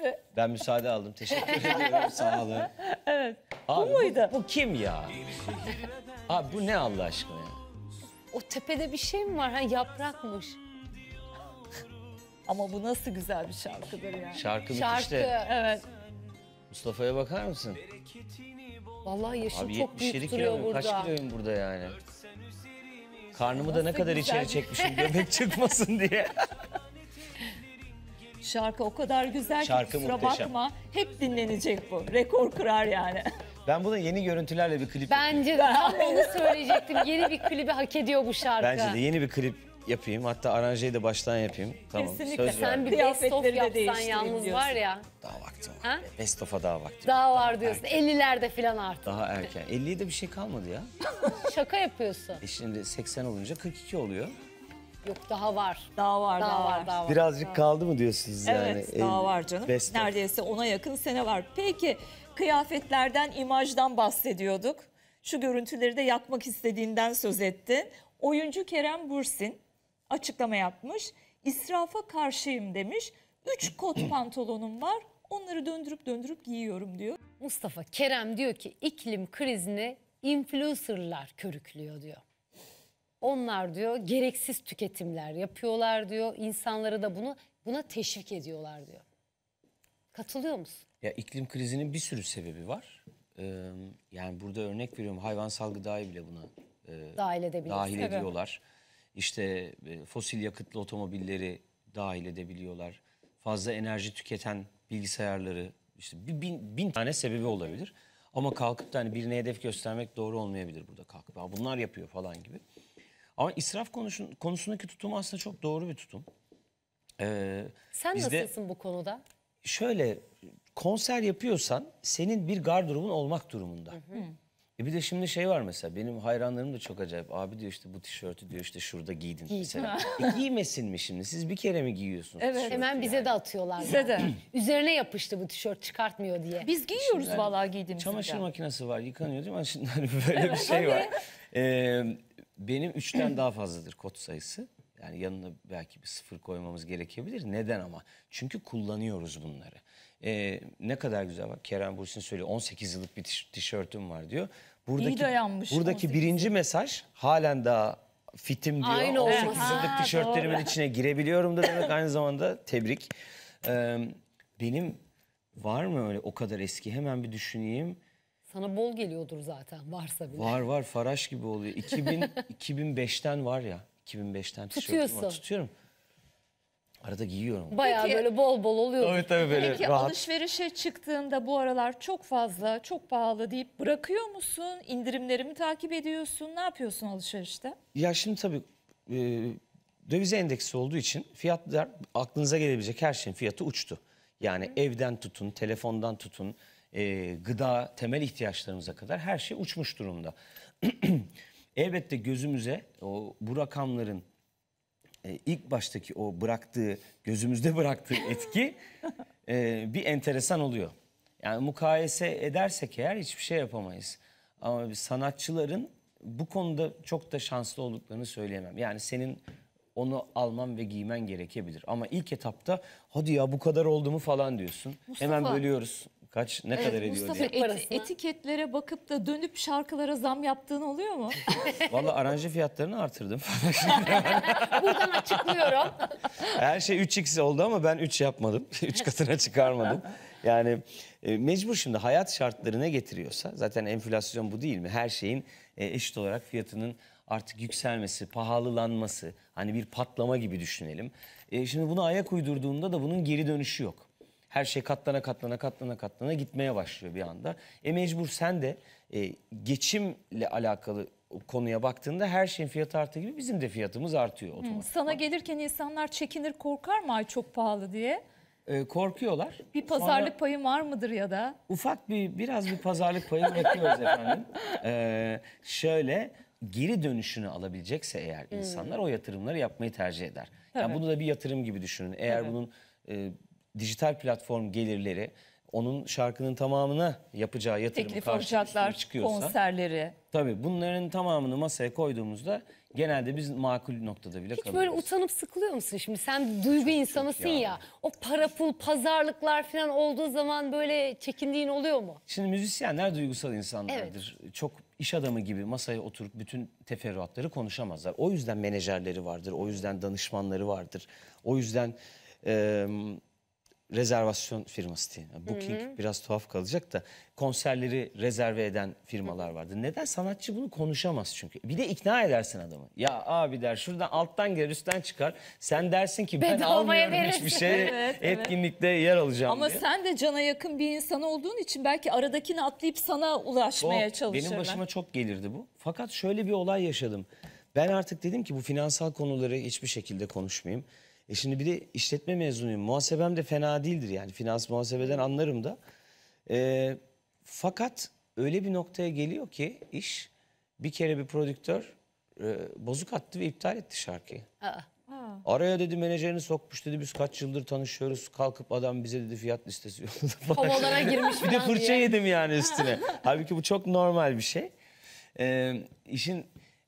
Evet. Ben müsaade aldım. Teşekkür ediyorum. Sağ olun. Evet. Abi, bu muydu? Bu, bu kim ya? Abi bu ne Allah aşkına ya? O tepede bir şey mi var? Ha yaprakmış. Ama bu nasıl güzel bir şarkıdır yani. Şarkı Şarkı. bitişte. Evet. Mustafa'ya bakar mısın? Vallahi yaşım Abi çok büyük 77 kilo duruyor burada. Kaç kiloyum burada yani? Karnımı da ne kadar içeri çekmişim göbek çıkmasın diye. Şarkı o kadar güzel Şarkı ki kusura bakma. Hep dinlenecek bu. Rekor kırar yani. Ben buna yeni görüntülerle bir klip Bence de Ben onu söyleyecektim. Yeni bir klibi hak ediyor bu şarkı. Bence de yeni bir klip yapayım. Hatta aranjeyi de baştan yapayım. Tamam. Kesinlikle. Söz Sen bir best of yapsan yalnız var ya. Daha vaktim var. Ha? Best of'a daha vaktim Daha var diyorsun. erken. 50'lerde falan artık. Daha erken. 50'ye de bir şey kalmadı ya. Şaka yapıyorsun. E şimdi 80 olunca 42 oluyor. Yok daha var. Daha var, Daha var, daha var. Birazcık kaldı mı diyorsunuz yani? Evet, e, daha var canım. best Neredeyse ona yakın sene var. Peki kıyafetlerden, imajdan bahsediyorduk. Şu görüntüleri de yakmak istediğinden söz ettin. Oyuncu Kerem Bursin açıklama yapmış. İsrafa karşıyım demiş. Üç kot pantolonum var. Onları döndürüp döndürüp giyiyorum diyor. Mustafa Kerem diyor ki iklim krizini influencerlar körüklüyor diyor. Onlar diyor gereksiz tüketimler yapıyorlar diyor. İnsanları da bunu buna teşvik ediyorlar diyor. Katılıyor musun? Ya iklim krizinin bir sürü sebebi var. Ee, yani burada örnek veriyorum hayvan salgı dahi bile buna e, dahil, dahil ediyorlar. Evet işte e, fosil yakıtlı otomobilleri dahil edebiliyorlar. Fazla enerji tüketen bilgisayarları işte bir, bin, bin tane sebebi olabilir. Ama kalkıp da hani birine hedef göstermek doğru olmayabilir burada kalkıp. Bunlar yapıyor falan gibi. Ama israf konusun, konusundaki tutum aslında çok doğru bir tutum. Ee, Sen bizde, nasılsın bu konuda? Şöyle konser yapıyorsan senin bir gardırobun olmak durumunda. Hı hı. E bir de şimdi şey var mesela benim hayranlarım da çok acayip. Abi diyor işte bu tişörtü diyor işte şurada giydin mesela. e giymesin mi şimdi? Siz bir kere mi giyiyorsunuz Evet. Hemen bize yani? de atıyorlar. Bize de. Üzerine yapıştı bu tişört çıkartmıyor diye. Biz giyiyoruz yani, vallahi hani giydiğimizde. Çamaşır makinesi var yıkanıyor değil mi? Şimdi hani böyle evet, bir şey var. Ee, benim üçten daha fazladır kot sayısı. Yani yanına belki bir sıfır koymamız gerekebilir. Neden ama? Çünkü kullanıyoruz bunları. Ee, ne kadar güzel bak Kerem Bursin söylüyor 18 yıllık bir tişörtüm var diyor. Buradaki, İyi dayanmış Buradaki 18 birinci mesaj halen daha fitim diyor. Aynı 18 olması. yıllık Ha, tişörtlerimin doğru. içine girebiliyorum da demek aynı zamanda tebrik. Ee, benim var mı öyle o kadar eski hemen bir düşüneyim. Sana bol geliyordur zaten varsa bile. Var var Faraş gibi oluyor. 2000 2005'ten var ya. 2005'ten Tutuyorsun. Tutuyorum. Arada giyiyorum. Bayağı Peki- böyle bol bol oluyor. Tabii tabii böyle Peki rahat. alışverişe çıktığında bu aralar çok fazla, çok pahalı deyip bırakıyor musun? İndirimleri mi takip ediyorsun? Ne yapıyorsun alışverişte? Ya şimdi tabii e, dövize endeksi olduğu için fiyatlar aklınıza gelebilecek her şeyin fiyatı uçtu. Yani evden tutun, telefondan tutun, e, gıda, temel ihtiyaçlarımıza kadar her şey uçmuş durumda. Elbette gözümüze o bu rakamların e, ilk baştaki o bıraktığı, gözümüzde bıraktığı etki e, bir enteresan oluyor. Yani mukayese edersek eğer hiçbir şey yapamayız. Ama sanatçıların bu konuda çok da şanslı olduklarını söyleyemem. Yani senin onu alman ve giymen gerekebilir. Ama ilk etapta hadi ya bu kadar oldu mu falan diyorsun. Mustafa, Hemen bölüyoruz. Kaç ne kadar ediyor Mustafa diye. et, etiketlere bakıp da dönüp şarkılara zam yaptığın oluyor mu? Valla aranje fiyatlarını artırdım. Buradan açıklıyorum. Her şey 3x oldu ama ben 3 yapmadım. 3 katına çıkarmadım. Yani e, mecbur şimdi hayat şartları ne getiriyorsa zaten enflasyon bu değil mi? Her şeyin e, eşit olarak fiyatının artık yükselmesi, pahalılanması hani bir patlama gibi düşünelim. E, şimdi buna ayak uydurduğunda da bunun geri dönüşü yok her şey katlana katlana katlana katlana gitmeye başlıyor bir anda. E mecbur sen de e, geçimle alakalı konuya baktığında her şeyin fiyatı arttığı gibi bizim de fiyatımız artıyor otomatik. Sana gelirken insanlar çekinir korkar mı ay çok pahalı diye? E, korkuyorlar. Bir pazarlık Sonra, payı var mıdır ya da? Ufak bir biraz bir pazarlık payı bırakıyoruz efendim. E, şöyle geri dönüşünü alabilecekse eğer hmm. insanlar o yatırımları yapmayı tercih eder. Yani bunu da bir yatırım gibi düşünün. Eğer evet. bunun e, dijital platform gelirleri onun şarkının tamamına yapacağı yatırım Teklif alacaklar, çıkıyorsa, konserleri. Tabii bunların tamamını masaya koyduğumuzda genelde biz makul noktada bile Hiç kalıyoruz. böyle utanıp sıkılıyor musun şimdi? Sen duygu çok, insanısın çok ya. ya. O para pul, pazarlıklar falan olduğu zaman böyle çekindiğin oluyor mu? Şimdi müzisyenler duygusal insanlardır. Evet. Çok iş adamı gibi masaya oturup bütün teferruatları konuşamazlar. O yüzden menajerleri vardır, o yüzden danışmanları vardır. O yüzden... E rezervasyon firması diye. Yani booking Hı-hı. biraz tuhaf kalacak da konserleri rezerve eden firmalar vardı. Neden sanatçı bunu konuşamaz çünkü. Bir de ikna edersin adamı. Ya abi der şuradan alttan girer üstten çıkar. Sen dersin ki ben Bedavaya almıyorum verirsin. hiçbir şey evet, etkinlikte evet. yer alacağım Ama diye. sen de cana yakın bir insan olduğun için belki aradakini atlayıp sana ulaşmaya o, çalışır. Benim başıma çok gelirdi bu. Fakat şöyle bir olay yaşadım. Ben artık dedim ki bu finansal konuları hiçbir şekilde konuşmayayım. E şimdi bir de işletme mezunuyum. Muhasebem de fena değildir yani. Finans muhasebeden anlarım da. E, fakat öyle bir noktaya geliyor ki iş bir kere bir prodüktör e, bozuk attı ve iptal etti şarkıyı. Araya dedi menajerini sokmuş dedi biz kaç yıldır tanışıyoruz kalkıp adam bize dedi fiyat listesi yolladı falan. girmiş bir de fırça diye. yedim yani üstüne. Halbuki bu çok normal bir şey. Ee, işin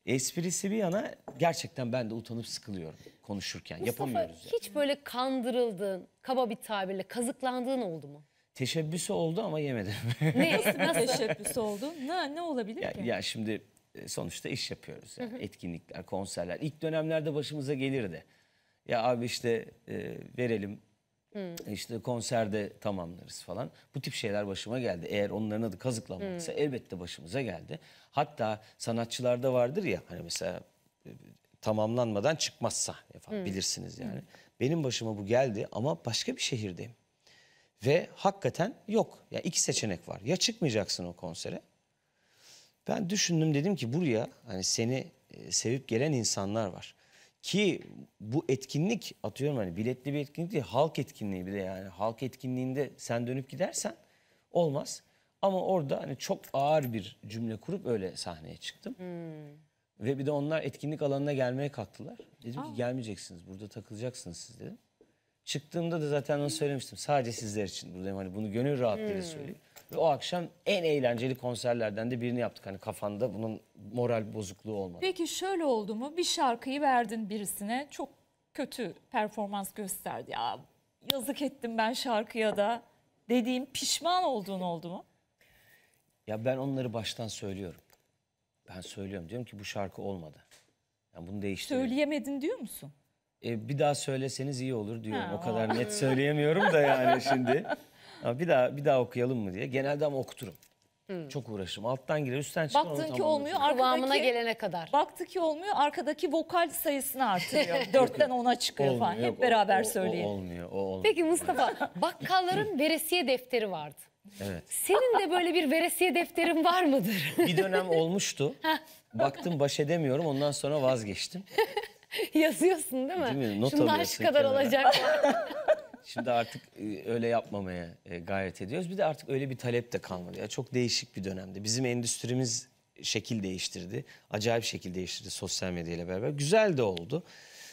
Esprisi bir yana gerçekten ben de utanıp sıkılıyorum konuşurken. Mustafa, Yapamıyoruz. Yani. hiç böyle kandırıldın, kaba bir tabirle kazıklandığın oldu mu? Teşebbüsü oldu ama yemedim. ne? Nasıl teşebbüsü oldu? Ne, ne olabilir ya, ki? Ya şimdi e, sonuçta iş yapıyoruz. Yani. Etkinlikler, konserler. İlk dönemlerde başımıza gelirdi. Ya abi işte e, verelim Hmm. İşte konserde tamamlarız falan. Bu tip şeyler başıma geldi. Eğer onların adı kazıklanmaksa hmm. elbette başımıza geldi. Hatta sanatçılarda vardır ya hani mesela e, tamamlanmadan çıkmaz sahne falan hmm. bilirsiniz yani. Hmm. Benim başıma bu geldi ama başka bir şehirdeyim. Ve hakikaten yok. Ya yani iki seçenek var. Ya çıkmayacaksın o konsere. Ben düşündüm dedim ki buraya hani seni e, sevip gelen insanlar var. Ki bu etkinlik atıyorum hani biletli bir etkinlik değil halk etkinliği bir de yani halk etkinliğinde sen dönüp gidersen olmaz. Ama orada hani çok ağır bir cümle kurup öyle sahneye çıktım. Hmm. Ve bir de onlar etkinlik alanına gelmeye kalktılar. Dedim Aa. ki gelmeyeceksiniz burada takılacaksınız siz dedim. Çıktığımda da zaten onu söylemiştim. Sadece sizler için buradayım. Hani bunu gönül rahatlığıyla hmm. söyleyeyim. Ve o akşam en eğlenceli konserlerden de birini yaptık. Hani kafanda bunun moral bozukluğu olmadı. Peki şöyle oldu mu? Bir şarkıyı verdin birisine. Çok kötü performans gösterdi. Ya yazık ettim ben şarkıya da dediğim pişman olduğun oldu mu? Ya ben onları baştan söylüyorum. Ben söylüyorum. Diyorum ki bu şarkı olmadı. Yani bunu değiştirelim. Söyleyemedin diyor musun? E, bir daha söyleseniz iyi olur diyorum. Ha, o kadar net söyleyemiyorum da yani şimdi. Ama bir daha bir daha okuyalım mı diye. Genelde ama okuturum. Hmm. Çok uğraşırım. Alttan girer, üstten çıkar. onu Baktın ki olmuyor. Kıvamına Arkadaki, gelene kadar. baktı ki olmuyor. Arkadaki vokal sayısını artırıyor. Dörtten ona çıkıyor Olmuyor, falan. yok, Hep o- beraber o- o olmuyor. O olmuyor. Peki Mustafa bakkalların veresiye defteri vardı. Evet. Senin de böyle bir veresiye defterin var mıdır? Bir dönem olmuştu. Baktım baş edemiyorum. Ondan sonra vazgeçtim. Yazıyorsun değil mi? Değil mi? Not Şundan şu kadar kenara. olacak. Şimdi artık e, öyle yapmamaya e, gayret ediyoruz. Bir de artık öyle bir talep de kalmadı. Yani çok değişik bir dönemde. Bizim endüstrimiz şekil değiştirdi. Acayip şekil değiştirdi sosyal medyayla beraber. Güzel de oldu.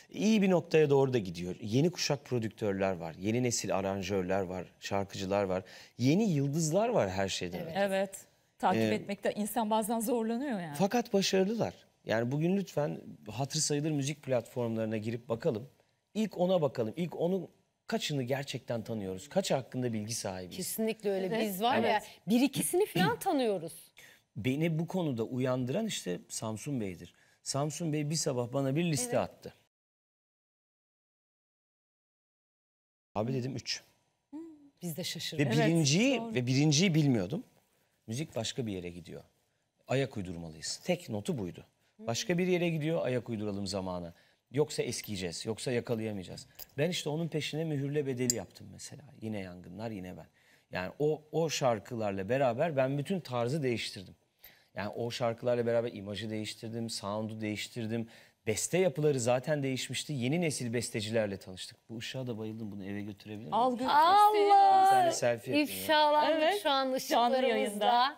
İyi bir noktaya doğru da gidiyor. Yeni kuşak prodüktörler var. Yeni nesil aranjörler var. Şarkıcılar var. Yeni yıldızlar var her şeyden. Evet. evet. Takip Ee, etmekte insan bazen zorlanıyor yani. Fakat başarılılar. Yani bugün lütfen hatır sayılır müzik platformlarına girip bakalım. İlk ona bakalım. İlk onun kaçını gerçekten tanıyoruz? Kaç hakkında bilgi sahibiyiz? Kesinlikle öyle. Evet. Biz var evet. ya bir ikisini falan tanıyoruz. Beni bu konuda uyandıran işte Samsun Bey'dir. Samsun Bey bir sabah bana bir liste evet. attı. Abi dedim 3. Hmm. Biz de şaşırdık. Ve birinciyi evet, ve birinciyi bilmiyordum. Müzik başka bir yere gidiyor. Ayak uydurmalıyız. Tek notu buydu. Başka bir yere gidiyor, ayak uyduralım zamanı. Yoksa eskiyeceğiz, yoksa yakalayamayacağız. Ben işte onun peşine mühürle bedeli yaptım mesela. Yine yangınlar, yine ben. Yani o o şarkılarla beraber ben bütün tarzı değiştirdim. Yani o şarkılarla beraber imajı değiştirdim, sound'u değiştirdim. Beste yapıları zaten değişmişti. Yeni nesil bestecilerle tanıştık. Bu ışığa da bayıldım. Bunu eve götürebilir miyim? Allah! Bir tane selfie İfşalandık evet. şu an ışıklarımızda.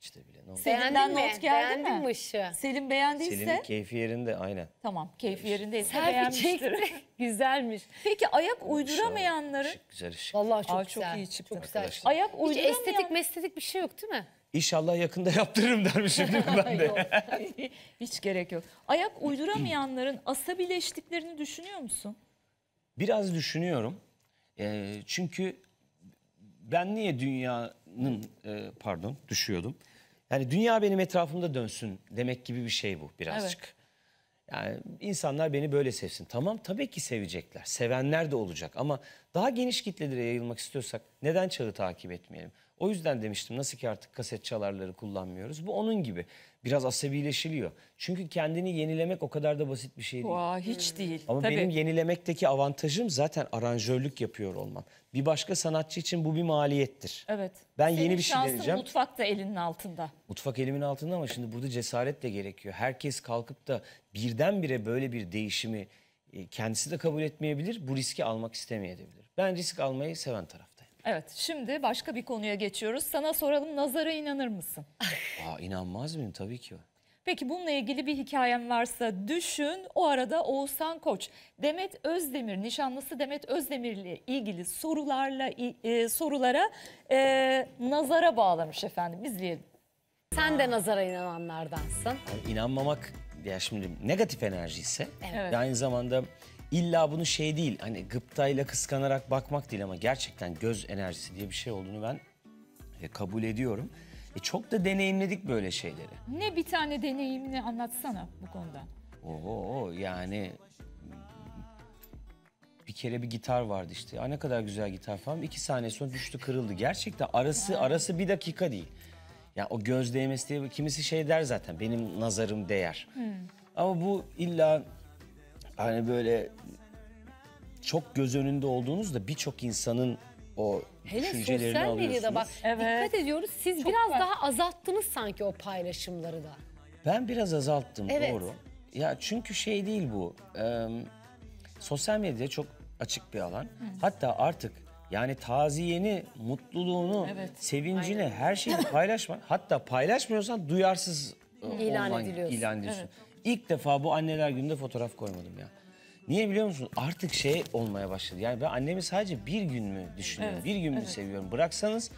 İşte bile ne Selim'den not geldi mi? Beğendin mi ışığı? Selim beğendiyse Selin'in keyfi yerinde aynen. tamam keyfi yerindeyse Selfie beğenmiştir. Güzelmiş. Peki ayak uyduramayanların Şık, güzel ışık. Vallahi çok, Aa, çok güzel. iyi çıktı. Çok güzel. ayak Hiç estetik uyduramayan mestetik bir şey yok değil mi? İnşallah yakında yaptırırım dermişim değil mi ben de. hiç gerek yok. Ayak uyduramayanların asabileştiklerini düşünüyor musun? Biraz düşünüyorum. Ee, çünkü ben niye dünyanın e, pardon düşüyordum. Yani dünya benim etrafımda dönsün demek gibi bir şey bu birazcık. Evet. Yani insanlar beni böyle sevsin. Tamam tabii ki sevecekler. Sevenler de olacak ama daha geniş kitlelere yayılmak istiyorsak neden çağı takip etmeyelim? O yüzden demiştim nasıl ki artık kaset çalarları kullanmıyoruz. Bu onun gibi. Biraz asabileşiliyor. Çünkü kendini yenilemek o kadar da basit bir şey değil. Aa, hiç hmm. değil. Ama Tabii. benim yenilemekteki avantajım zaten aranjörlük yapıyor olmam. Bir başka sanatçı için bu bir maliyettir. Evet. Ben Senin yeni bir şey deneyeceğim. mutfak da elinin altında. Mutfak elimin altında ama şimdi burada cesaret de gerekiyor. Herkes kalkıp da birdenbire böyle bir değişimi e, kendisi de kabul etmeyebilir. Bu riski almak istemeyebilir. Ben risk almayı seven taraf. Evet şimdi başka bir konuya geçiyoruz. Sana soralım nazara inanır mısın? Aa, inanmaz mıyım tabii ki. Peki bununla ilgili bir hikayen varsa düşün. O arada Oğuzhan Koç, Demet Özdemir, nişanlısı Demet Özdemir ile ilgili sorularla e, sorulara e, nazara bağlamış efendim. İzleyelim. Sen de nazara inananlardansın. Yani inanmamak ya şimdi negatif enerji ise Evet. aynı zamanda İlla bunu şey değil hani gıptayla kıskanarak bakmak değil ama gerçekten göz enerjisi diye bir şey olduğunu ben e, kabul ediyorum. E, çok da deneyimledik böyle şeyleri. Ne bir tane deneyimini anlatsana bu konuda. Oo yani bir kere bir gitar vardı işte. Aa, ne kadar güzel gitar falan. İki saniye sonra düştü kırıldı. Gerçekten arası arası bir dakika değil. Yani o göz değmesi diye kimisi şey der zaten benim nazarım değer. Hmm. Ama bu illa hani böyle çok göz önünde olduğunuzda birçok insanın o Hele düşüncelerini sosyal medyada alıyorsunuz. bak Evet. dikkat ediyoruz siz Çok biraz var. daha azalttınız sanki o paylaşımları da. Ben biraz azalttım Evet. doğru. Ya çünkü şey değil bu. Eee, sosyal medya çok açık bir alan. Hatta artık yani taziyeni, mutluluğunu, sevincini, her şeyi paylaşma. Hatta paylaşmıyorsan duyarsız e, İlan olman ediliyorsun. ilan ediyorsun ilk defa bu anneler gününde fotoğraf koymadım ya. Niye biliyor musun? Artık şey olmaya başladı. Yani ben annemi sadece bir gün mü düşünüyorum, Evet, bir gün mü evet. seviyorum? Bıraksanız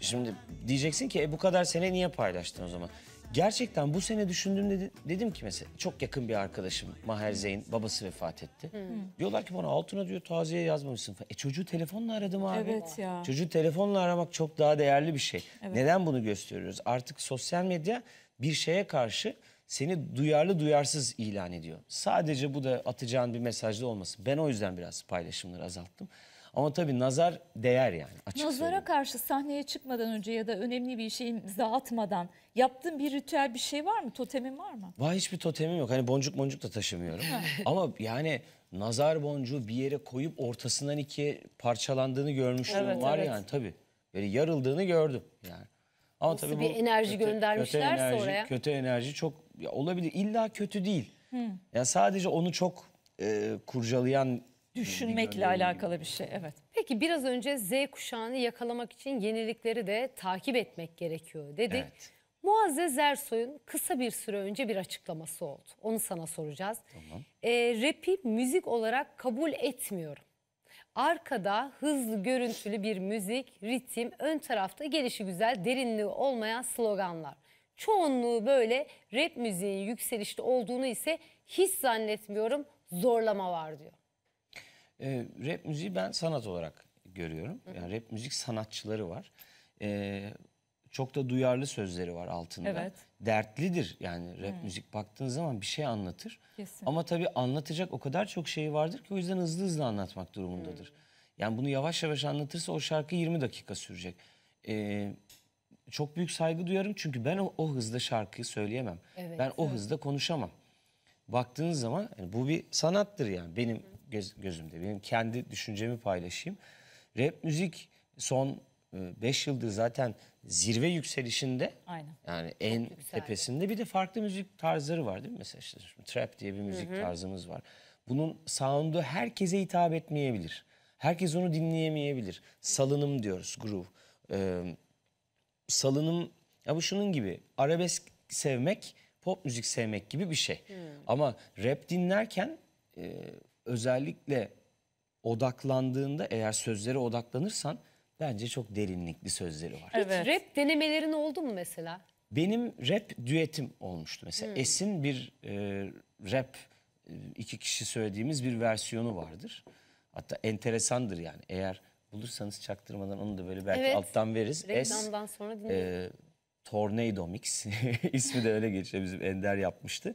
şimdi diyeceksin ki e, bu kadar sene niye paylaştın o zaman? Gerçekten bu sene düşündüğümde dedim ki mesela çok yakın bir arkadaşım Maher Zeyn babası vefat etti. Diyorlar ki bana altına diyor taziye yazmamışsın E çocuğu telefonla aradım abi. Evet ya. Çocuğu telefonla aramak çok daha değerli bir şey. Neden bunu gösteriyoruz? Artık sosyal medya bir şeye karşı seni duyarlı duyarsız ilan ediyor. Sadece bu da atacağın bir mesajda olmasın. Ben o yüzden biraz paylaşımları azalttım. Ama tabii nazar değer yani. Açık Nazara söyleyeyim. karşı sahneye çıkmadan önce ya da önemli bir işe imza atmadan yaptığın bir ritüel bir şey var mı? Totemin var mı? Var hiçbir totemim yok. Hani boncuk boncuk da taşımıyorum. Ama yani nazar boncuğu bir yere koyup ortasından ikiye parçalandığını görmüştüm evet, var evet. yani tabii. Böyle yarıldığını gördüm yani. Ama Nasıl tabii bir enerji kötü, göndermişlerse kötü enerji, oraya. Kötü enerji çok ya olabilir. İlla kötü değil. Hı. Ya sadece onu çok e, kurcalayan düşünmekle alakalı bir şey. Evet. Peki biraz önce Z kuşağını yakalamak için yenilikleri de takip etmek gerekiyor dedik. Evet. Muazzez Ersoy'un kısa bir süre önce bir açıklaması oldu. Onu sana soracağız. Tamam. E, rap'i müzik olarak kabul etmiyorum. Arkada hızlı görüntülü bir müzik, ritim, ön tarafta gelişi güzel derinliği olmayan sloganlar. Çoğunluğu böyle rap müziğin yükselişte olduğunu ise hiç zannetmiyorum zorlama var diyor. E, rap müziği ben sanat olarak görüyorum. Yani rap müzik sanatçıları var. E, çok da duyarlı sözleri var altında. Evet. Dertlidir yani rap hmm. müzik baktığın zaman bir şey anlatır. Kesin. Ama tabii anlatacak o kadar çok şey vardır ki o yüzden hızlı hızlı anlatmak durumundadır. Hmm. Yani bunu yavaş yavaş anlatırsa o şarkı 20 dakika sürecek. Ee, çok büyük saygı duyarım çünkü ben o, o hızda şarkıyı söyleyemem. Evet, ben o hızda konuşamam. Baktığınız zaman yani bu bir sanattır yani benim göz, gözümde. Benim kendi düşüncemi paylaşayım. Rap müzik son 5 e, yıldır zaten zirve yükselişinde Aynen. yani en tepesinde bir de farklı müzik tarzları var değil mi? Mesela işte trap diye bir müzik Hı -hı. tarzımız var. Bunun sound'u herkese hitap etmeyebilir. Herkes onu dinleyemeyebilir. Salınım diyoruz groove. Ee, salınım ya bu şunun gibi arabesk sevmek pop müzik sevmek gibi bir şey. Hmm. Ama rap dinlerken e, özellikle odaklandığında eğer sözlere odaklanırsan bence çok derinlikli sözleri var. Evet. Hiç rap denemelerin oldu mu mesela? Benim rap düetim olmuştu. Mesela hmm. Esin bir e, rap e, iki kişi söylediğimiz bir versiyonu vardır. Hatta enteresandır yani. Eğer bulursanız çaktırmadan onu da böyle belki evet. alttan veririz. Reklamdan es, sonra e, dinleyelim. E, Tornado Mix ismi de öyle geçiyor. Bizim Ender yapmıştı.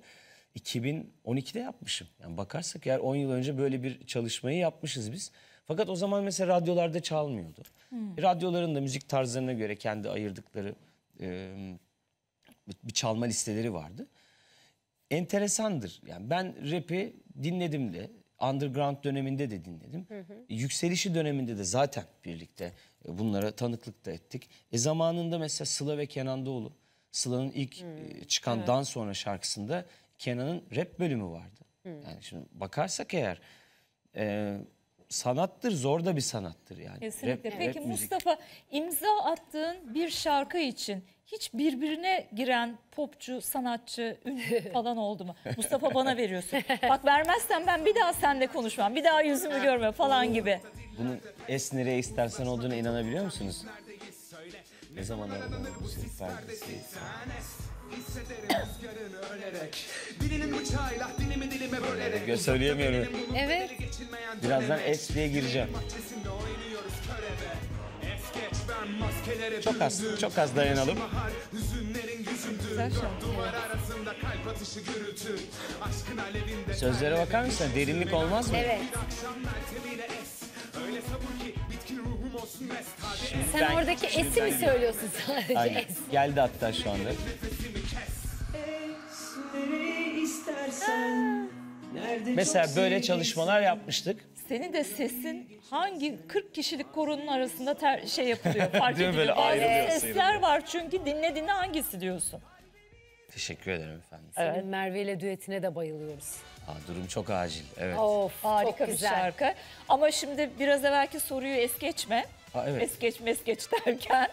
2012'de yapmışım. Yani bakarsak eğer 10 yıl önce böyle bir çalışmayı yapmışız biz. Fakat o zaman mesela radyolarda çalmıyordu. Hmm. Radyoların da müzik tarzlarına göre kendi ayırdıkları e, bir çalma listeleri vardı. Enteresandır. Yani ben rap'i dinledim de underground döneminde de dinledim. Hı hı. Yükselişi döneminde de zaten birlikte bunlara tanıklık da ettik. E zamanında mesela Sıla ve Kenan Doğulu, Sıla'nın ilk hı. E, çıkan evet. Dan sonra şarkısında Kenan'ın rap bölümü vardı. Hı. Yani şimdi bakarsak eğer e, sanattır, zor da bir sanattır yani. Kesinlikle. Rap, Peki rap Mustafa müzik. imza attığın bir şarkı için hiç birbirine giren popçu, sanatçı, ünlü falan oldu mu? Mustafa bana veriyorsun. Bak vermezsen ben bir daha seninle konuşmam, bir daha yüzümü görme falan gibi. Bunun es nereye istersen olduğuna inanabiliyor musunuz? Ne zaman aranır bu sırf perdesi? hissederim rüzgarını ee, Evet. Birazdan espriye gireceğim. Çok az, çok az dayanalım. Sözlere bakar mısın? Derinlik olmaz mı? Evet. Sen oradaki esi mi söylüyorsun sadece? Aynen. Geldi hatta şu anda. Ah. Mesela böyle çalışmalar yapmıştık. Senin de sesin hangi 40 kişilik korunun arasında ter, şey yapılıyor fark ediliyor. Bazı ayrılıyor, sesler var çünkü dinlediğinde hangisi diyorsun. Teşekkür ederim efendim. Senin Evet. Merve ile düetine de bayılıyoruz. Aa, durum çok acil. Evet. Of Harika çok bir güzel. şarkı. Ama şimdi biraz evvelki soruyu es geçme. Aa, evet. Es geçme es geç derken.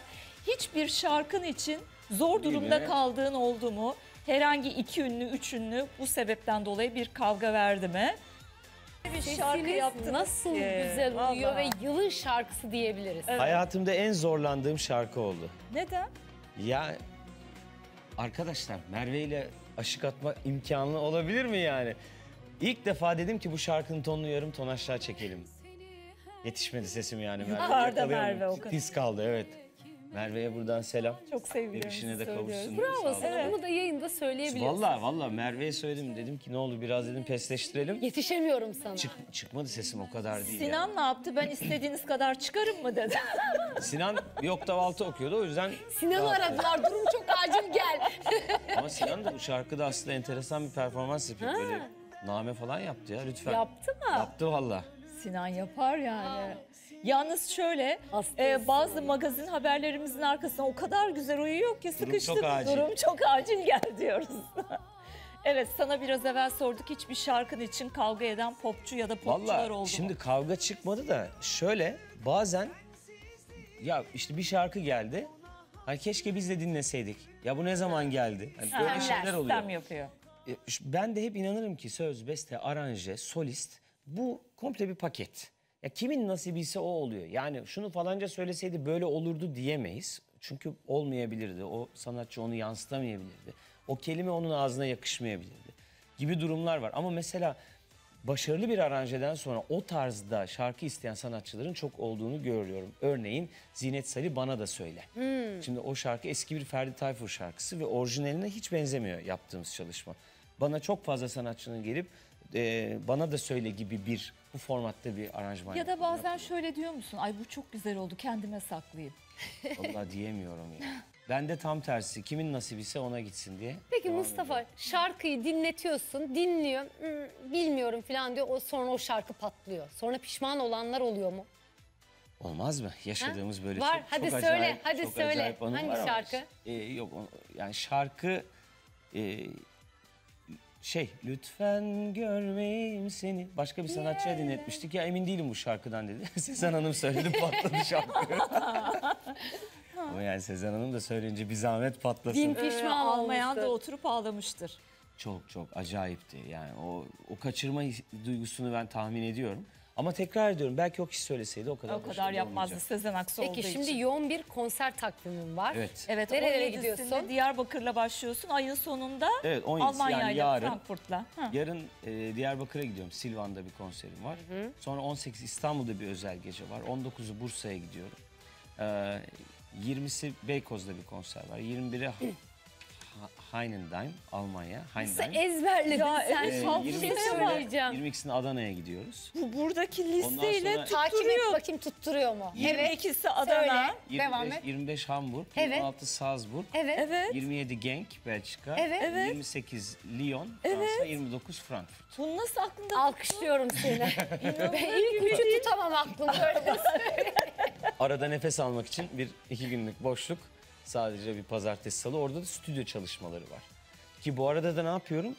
Hiçbir şarkın için zor durumda kaldığın oldu mu? Herhangi iki ünlü, üç ünlü bu sebepten dolayı bir kavga verdi mi? Bir şarkı yaptınız nasıl ki? güzel uyuyor Vallahi. ve yılın şarkısı diyebiliriz. Hayatımda en zorlandığım şarkı oldu. Neden? Ya Arkadaşlar Merve ile aşık atma imkanı olabilir mi yani? İlk defa dedim ki bu şarkının tonunu yarım ton aşağı çekelim. Yetişmedi sesim yani Merve. Yukarıda Merve o kadar. Diz kaldı evet. Merve'ye buradan selam. Çok sevgilim. Eşine de kavuşsun. Bravo sana evet. bunu da yayında söyleyebilirsin. Valla valla Merve'ye söyledim. Dedim ki ne olur biraz dedim pesleştirelim. Yetişemiyorum sana. Çık, çıkmadı sesim o kadar değil. Sinan yani. ne yaptı? Ben istediğiniz kadar çıkarım mı dedi. Sinan yok davaltı okuyordu o yüzden. Sinan'ı aradılar durum çok acil gel. Ama Sinan da bu şarkıda aslında enteresan bir performans yapıyor. Ha. Böyle name falan yaptı ya lütfen. Yaptı mı? Yaptı valla. Sinan yapar yani. Ha. Yalnız şöyle e, bazı magazin haberlerimizin arkasına o kadar güzel uyuyor ki sıkıştık. Durum çok acil, Durum çok acil gel diyoruz. Evet sana biraz evvel sorduk hiçbir şarkın için kavga eden popçu ya da popçular Vallahi, oldu şimdi kavga çıkmadı da şöyle bazen ya işte bir şarkı geldi. Ay hani keşke biz de dinleseydik. Ya bu ne zaman geldi? Yani böyle şeyler oluyor. Sistem yapıyor. E, ben de hep inanırım ki söz, beste, aranje, solist bu komple bir paket. Ya kimin ise o oluyor. Yani şunu falanca söyleseydi böyle olurdu diyemeyiz. Çünkü olmayabilirdi. O sanatçı onu yansıtamayabilirdi. O kelime onun ağzına yakışmayabilirdi. Gibi durumlar var. Ama mesela başarılı bir aranjeden sonra o tarzda şarkı isteyen sanatçıların çok olduğunu görüyorum. Örneğin Zinet Salih Bana Da Söyle. Hmm. Şimdi o şarkı eski bir Ferdi Tayfur şarkısı ve orijinaline hiç benzemiyor yaptığımız çalışma. Bana çok fazla sanatçının gelip e, Bana Da Söyle gibi bir bu formatta bir aranjman Ya da yapıyorum. bazen şöyle diyor musun? Ay bu çok güzel oldu kendime saklayayım. Vallahi diyemiyorum ya. Ben de tam tersi. Kimin nasibiyse ona gitsin diye. Peki Mustafa ediyorum. şarkıyı dinletiyorsun, dinliyor, hmm, bilmiyorum falan diyor. O sonra o şarkı patlıyor. Sonra pişman olanlar oluyor mu? Olmaz mı? Yaşadığımız böyle Var, çok, hadi çok söyle, acayip, hadi çok söyle. acayip anılar Hangi var ama- şarkı? E, yok yani şarkı e, şey lütfen görmeyeyim seni başka bir sanatçıya dinletmiştik ya emin değilim bu şarkıdan dedi. Sezen Hanım söyledi patladı şarkı. Ama yani Sezen Hanım da söyleyince bir zahmet patlasın. Bin pişman olmayan da oturup ağlamıştır. Çok çok acayipti yani o, o kaçırma duygusunu ben tahmin ediyorum. Ama tekrar ediyorum belki o kişi söyleseydi o kadar O kadar yapmazdı Sezen Aksu olduğu Peki şimdi yoğun bir konser takvimim var. Evet. Evet, nereye gidiyorsun? Diyarbakır'la başlıyorsun. Ayın sonunda Evet 17'si Almanya'yla, yani Frankfurt'la. Yarın e, Diyarbakır'a gidiyorum. Silvan'da bir konserim var. Sonra 18 İstanbul'da bir özel gece var. 19'u Bursa'ya gidiyorum. Ee, 20'si Beykoz'da bir konser var. 21'i Heinenheim, Almanya. Heinenheim. Sen ezberledin ya, sen. Ee, 22, söyleyeceğim. 22'sini Adana'ya gidiyoruz. Bu buradaki listeyle tutturuyor Takip et bakayım tutturuyor mu? 22'si evet. Adana. Söyle. 25, 25 Hamburg, evet. 26 Salzburg, evet. evet. 27 Genk, Belçika, evet. 28 Lyon, evet. Fransa, 29 Frankfurt. Bunu nasıl aklında Alkışlıyorum seni. ben ilk üçü şey. tutamam aklımda öyle Arada nefes almak için bir iki günlük boşluk. Sadece bir pazartesi salı orada da stüdyo çalışmaları var. Ki bu arada da ne yapıyorum?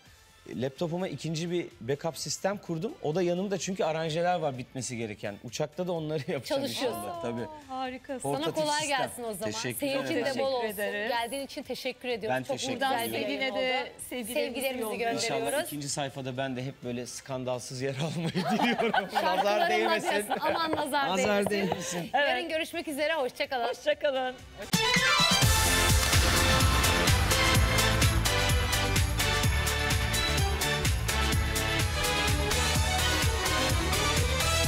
Laptopuma ikinci bir backup sistem kurdum. O da yanımda çünkü aranjeler var bitmesi gereken. Uçakta da onları yapacağım Çalışıyorsun. inşallah. Tabii. Harika. Sana kolay sistem. gelsin o zaman. Teşekkür Seninkinde ederim. bol olsun. Teşekkür Geldiğin için teşekkür ediyorum. Ben Çok teşekkür buradan ederim. sevdiğine de sevgilerimizi gönderiyoruz. İnşallah ikinci sayfada ben de hep böyle skandalsız yer almayı diliyorum. nazar Şarkılarınla değmesin. Aman nazar, Nazar değmesin. değmesin. Yarın görüşmek üzere. Hoşçakalın. Hoşçakalın.